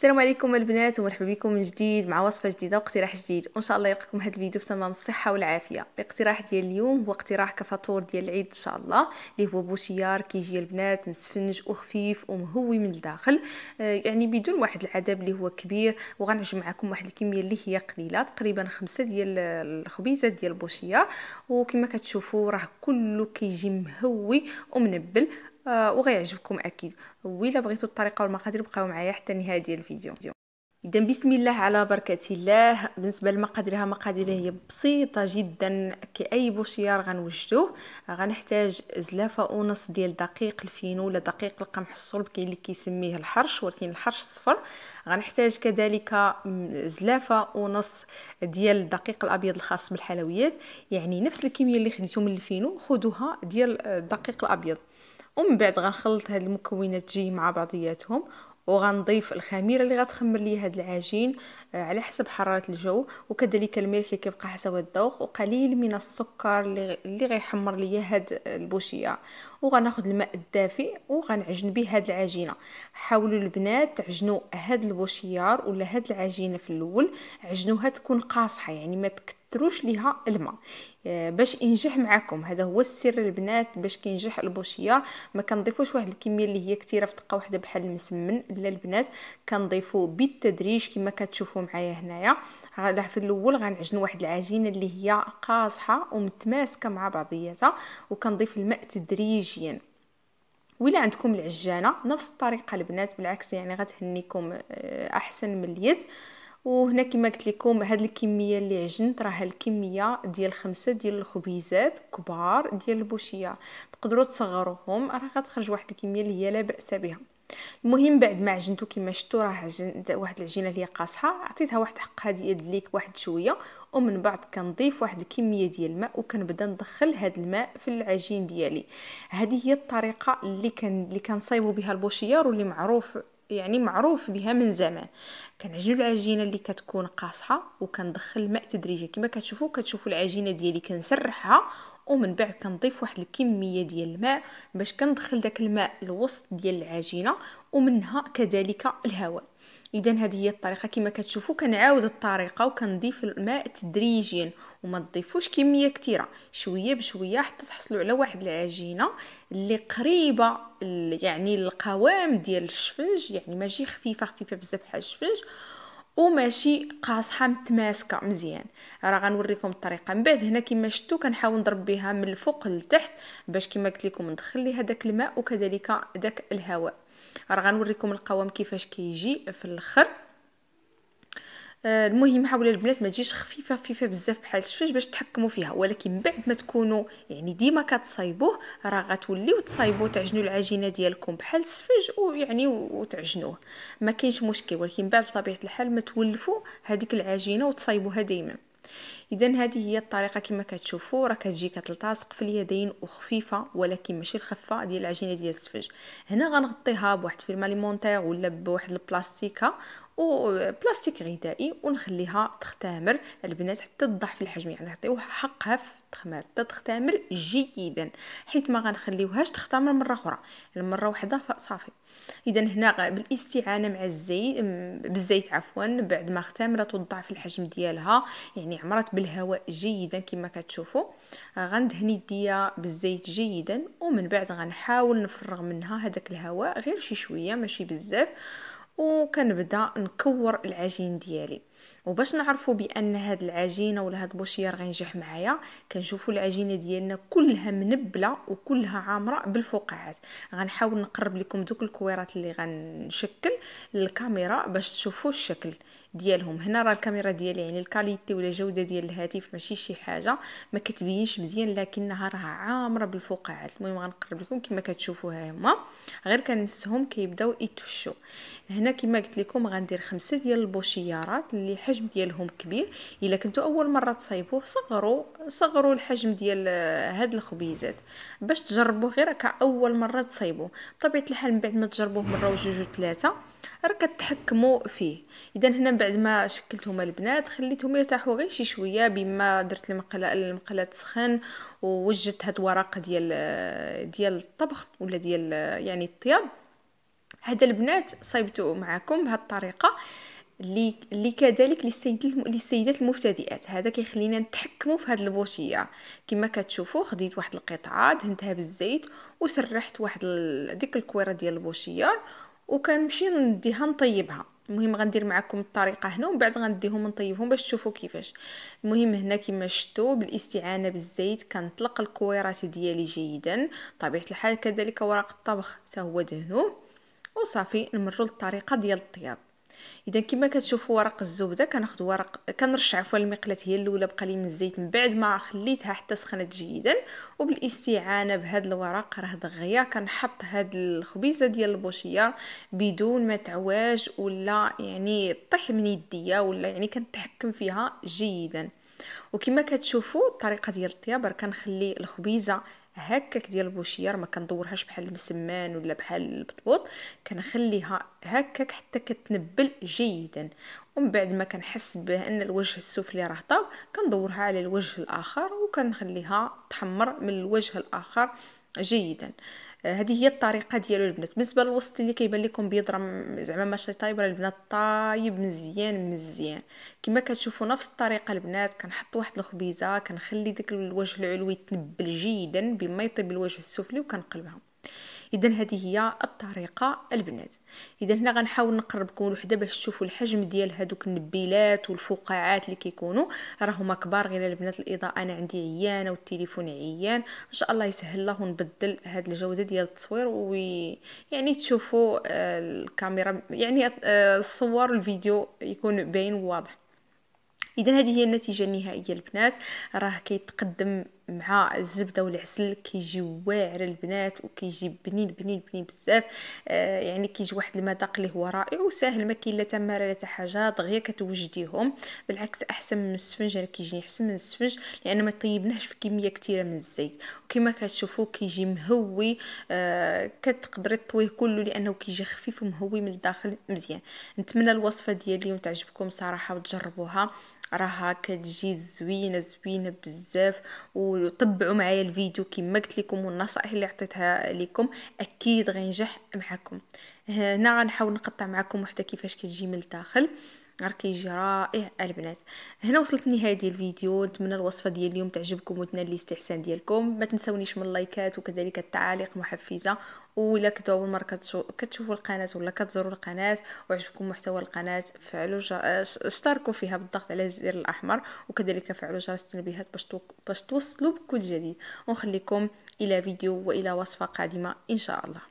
السلام عليكم البنات ومرحبا بكم من جديد مع وصفه جديده واقتراح جديد وان شاء الله يلقاكم هذا الفيديو في تمام الصحه والعافيه الاقتراح ديال اليوم هو اقتراح كفطور ديال العيد ان شاء الله اللي هو بوشيار كيجي البنات مسفنج وخفيف ومهوي من الداخل آه، يعني بدون واحد العذاب اللي هو كبير وغنعجب معكم واحد الكميه اللي هي قليله تقريبا خمسة ديال الخبيزه ديال بوشيار وكما كتشوفوا راه كله كيجي مهوي ومنبل آه، وغيعجبكم اكيد وإلا بغيتوا الطريقه والمقادير بقاو معايا حتى النهايه ديال الفيديو اذا بسم الله على بركه الله بالنسبه لمقاديرها مقاديرها هي بسيطه جدا كاي بوشيار غنوجدوه غنحتاج زلافه ونص ديال دقيق الفينو ولا دقيق القمح الصلب كاين اللي كيسميه الحرش ولكن الحرش صفر غنحتاج كذلك زلافه ونص ديال الدقيق الابيض الخاص بالحلويات يعني نفس الكميه اللي خديتو من الفينو خدوها ديال الدقيق آه، الابيض ومن بعد غنخلط هاد المكونات جي مع بعضياتهم وغنضيف الخميره اللي غتخمر لي هاد العجين آه، على حسب حراره الجو وكذلك الملح اللي كيبقى حسب الذوق وقليل من السكر اللي غيحمر لي هاد البوشيه وغناخد الماء الدافئ وغنعجن به هاد العجينه حاولوا البنات تعجنوا هاد البوشيار ولا هاد العجينه في الاول عجنوها تكون قاصحه يعني ما تكتروش ليها الماء آه، باش ينجح معكم هذا هو السر البنات باش كينجح البوشيار ما كنضيفوش واحد الكميه اللي هي كثيره في دقه واحده بحال المسمن لا البنات كنضيفو بالتدريج كما كتشوفوا معايا هنايا راه في الاول غنعجن واحد العجينه اللي هي قاصحه ومتماسكه مع بعضياتها وكنضيف الماء تدريجيا ولا عندكم العجانه نفس الطريقه البنات بالعكس يعني غتهنيكم آه، احسن من اليد وهنا كما قلت لكم هاد الكميه اللي عجنت راه الكميه ديال خمسة ديال الخبيزات كبار ديال البوشيه تقدروا تصغروهم راه غتخرج واحد الكميه اللي هي لا باس بها المهم بعد ما عجنتو كما شفتوا راه عجنت واحد العجينه اللي هي قاصحه عطيتها واحد حقها ديال الدليك واحد شويه ومن بعد كنضيف واحد الكميه ديال الماء وكنبدا ندخل هذا الماء في العجين ديالي هذه هي الطريقه اللي كان اللي كنصايبوا بها البوشيار واللي معروف يعني معروف بها من زمان كنعجنوا العجينه اللي كتكون قاصحه وكندخل الماء تدريجيا كما كتشوفوا كتشوفوا العجينه ديالي كنسرحها ومن بعد كنضيف واحد الكميه ديال الماء باش كندخل داك الماء الوسط ديال العجينه ومنها كذلك الهواء اذا هذه هي الطريقه كما كتشوفوا كنعاود الطريقه وكنضيف الماء تدريجيا وما تضيفوش كميه كثيره شويه بشويه حتى تحصلوا على واحد العجينه اللي قريبه يعني القوام ديال الشفنج يعني ماشي خفيفه خفيفه بزاف بحال الشفنج وماشي قاصحه متماسكه مزيان راه غنوريكم الطريقه من بعد هنا كما شفتوا كنحاول نضرب بها من الفوق للتحت باش كما قلت لكم ندخل ليها داك الماء وكذلك داك الهواء راه غنوريكم القوام كيفاش كيجي في الاخر آه، المهم حاول البنات ما تجيش خفيفه خفيفه بزاف بحال الشفج باش تحكموا فيها ولكن بعد ما تكونوا يعني ديما كتصايبوه راه غتوليو تصايبوا تعجنوا العجينه ديالكم بحال السفج ويعني وتعجنوه ما كاينش مشكل ولكن بعد بطبيعه الحال ما تولفوا هذيك العجينه وتصايبوها ديما اذا هذه هي الطريقه كما كتشوفوا راه كتجي كتلتصق في اليدين وخفيفه ولكن ماشي الخفه ديال العجينه ديال السفج هنا غنغطيها بواحد فيلم اليمونتير ولا بواحد البلاستيكه بلاستيك غذائي ونخليها تختمر البنات حتى تضعف الحجم يعني نعطيوها حقها التخمار تتختمر جيدا حيت ما غنخليوهاش تختمر مره اخرى المره يعني واحده صافي اذا هنا بالاستعانه مع الزيت بالزيت عفوا بعد ما اختمرت وضعف الحجم ديالها يعني عمرت بالهواء جيدا كما كتشوفوا آه، غندهني يديا بالزيت جيدا ومن بعد غنحاول نفرغ منها هذاك الهواء غير شي شويه ماشي بزاف وكنبدا نكور العجين ديالي وباش نعرفوا بان هاد العجينه ولا هاد البوشير غينجح معايا كنشوفوا العجينه ديالنا كلها منبله وكلها عامره بالفقاعات غنحاول نقرب لكم دوك الكويرات اللي غنشكل للكاميرا باش تشوفوا الشكل ديالهم هنا راه الكاميرا ديالي يعني الكاليتي ولا الجوده ديال الهاتف ماشي شي حاجه ما كتبينش مزيان لكنها راه عامره بالفقاعات المهم غنقرب لكم كما كتشوفوا ها هما غير كنمسهم كيبداو يتفشوا هنا كما قلت لكم غندير خمسة ديال البوشيارات اللي الحجم ديالهم كبير الا كنتو اول مره تصايبوه صغروا صغروا الحجم ديال آه، هاد الخبيزات باش تجربوه غير كاول مره تصايبوه بطبيعه الحال من بعد ما تجربوه مره وجوج وثلاثه راه كتحكموا فيه اذا هنا من بعد ما شكلتهم البنات خليتهم يرتاحوا غير شي شويه بما درت المقله المقله تسخن ووجدت هاد الورق ديال آه، ديال الطبخ ولا ديال آه، يعني الطياب هذا البنات صايبته معكم بهذه الطريقه اللي كذلك للسيد للسيدات المبتدئات هذا كيخلينا نتحكموا في هذه البوشيه كما كتشوفوا خديت واحد القطعه دهنتها بالزيت وسرحت واحد ديك الكويره ديال البوشيه وكنمشي نديها نطيبها المهم غندير معكم الطريقه هنا ومن بعد غنديهم نطيبهم باش تشوفوا كيفاش المهم هنا كما شفتوا بالاستعانه بالزيت كنطلق الكويرات ديالي جيدا طبيعه الحال كذلك ورق الطبخ حتى هو دهنوه وصافي نمروا للطريقه ديال الطياب اذا كما كتشوفوا ورق الزبده كناخذ ورق كنرش عفوا المقله هي الاولى بقى لي من الزيت من بعد ما خليتها حتى سخنت جيدا وبالاستعانه بهذا الورق راه دغيا كنحط هاد الخبيزه ديال البوشيه بدون ما تعواج ولا يعني طيح من يديا ولا يعني كنتحكم فيها جيدا وكما كتشوفوا الطريقه ديال الطياب راه كنخلي الخبيزه هكاك ديال البوشيار ما كندورهاش بحال المسمان ولا بحال البطبوط كنخليها هكاك حتى كتنبل جيدا ومن بعد ما كنحس بان الوجه السفلي راه طاب كندورها على الوجه الاخر وكنخليها تحمر من الوجه الاخر جيدا آه، هذه هي الطريقه ديالو البنات بالنسبه للوسط اللي كيبان لكم بيض راه زعما ماشي طايب راه البنات طايب مزيان مزيان كما كتشوفوا نفس الطريقه البنات كنحط واحد الخبيزه كنخلي ديك الوجه العلوي يتنبل جيدا بما يطيب الوجه السفلي وكنقلبها اذا هذه هي الطريقه البنات اذا هنا غنحاول نقربكم وحده باش تشوفوا الحجم ديال هذوك النبيلات والفقاعات اللي كيكونوا راهما كبار غير البنات الاضاءه انا عندي عيانه والتليفون عيان ان شاء الله يسهل الله ونبدل هاد الجوده ديال التصوير وي يعني تشوفوا آه، الكاميرا يعني آه، الصور الفيديو يكون باين وواضح اذا هذه هي النتيجه النهائيه البنات راه كيتقدم مع الزبده والعسل كيجي واعر البنات وكيجي بنين بنين بنين بزاف آه، يعني كيجي واحد المذاق اللي هو رائع وساهل ما كاين لا تماره لا حاجه دغيا كتوجديهم بالعكس احسن من السفنج انا كيجي احسن من السفنج لان ما طيبناهش في كميه كثيره من الزيت وكما كتشوفوا كيجي مهوي آه، كتقدري طويه كله لانه كيجي خفيف ومهوي من الداخل مزيان نتمنى الوصفه ديالي اليوم تعجبكم صراحه وتجربوها راها كتجي زوينه زوينه بزاف و ويتبعوا معايا الفيديو كما قلت لكم والنصائح اللي عطيتها لكم اكيد غينجح معكم هنا غنحاول نقطع معكم وحده كيفاش كتجي من الداخل غير كيجي رائع البنات هنا وصلت نهايه ديال الفيديو نتمنى الوصفه ديال اليوم تعجبكم وتنال الاستحسان ديالكم ما تنساونيش من اللايكات وكذلك التعاليق محفزه ولا كنتو اول مره كتشوفوا القناه ولا كتزوروا القناه وعجبكم محتوى القناه فعلوا اشتركوا فيها بالضغط على الزر الاحمر وكذلك فعلوا جرس التنبيهات باش باش توصلوا بكل جديد ونخليكم الى فيديو والى وصفه قادمه ان شاء الله